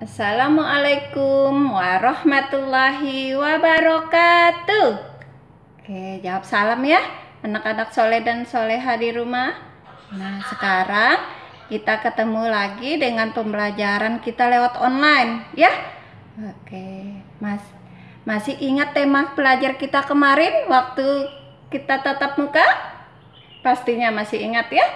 Assalamualaikum warahmatullahi wabarakatuh. Oke, jawab salam ya, anak-anak soleh dan soleha di rumah. Nah, sekarang kita ketemu lagi dengan pembelajaran kita lewat online, ya. Oke, Mas, masih ingat tema pelajar kita kemarin waktu kita tatap muka? Pastinya masih ingat ya.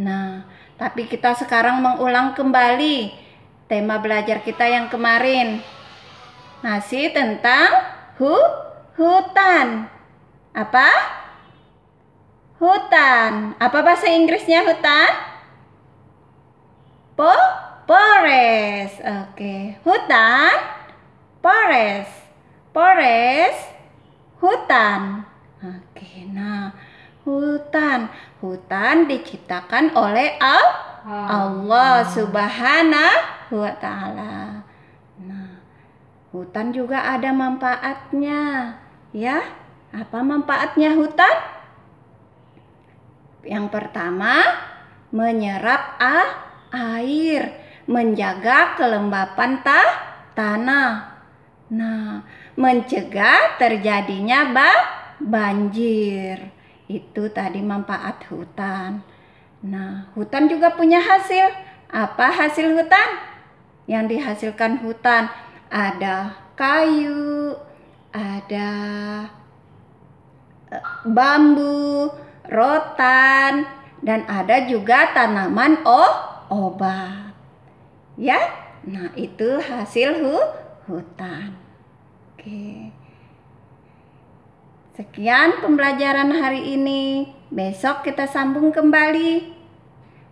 Nah, tapi kita sekarang mengulang kembali tema belajar kita yang kemarin masih tentang hu hutan. Apa? Hutan. Apa bahasa Inggrisnya hutan? Po forest. Oke, okay. hutan forest. Forest hutan. Oke, okay. nah hutan. Hutan diciptakan oleh Allah, Allah Subhanahu wa taala. Nah, hutan juga ada manfaatnya, ya. Apa manfaatnya hutan? Yang pertama, menyerap ah, air, menjaga kelembapan tah, tanah. Nah, mencegah terjadinya ba banjir. Itu tadi manfaat hutan. Nah, hutan juga punya hasil. Apa hasil hutan? yang dihasilkan hutan. Ada kayu, ada eh, bambu, rotan, dan ada juga tanaman oh obat. Ya, nah itu hasil hu hutan. Oke. Sekian pembelajaran hari ini. Besok kita sambung kembali.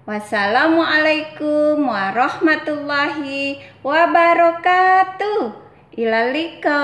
Wassalamualaikum warahmatullahi wabarakatuh. Ilaliko.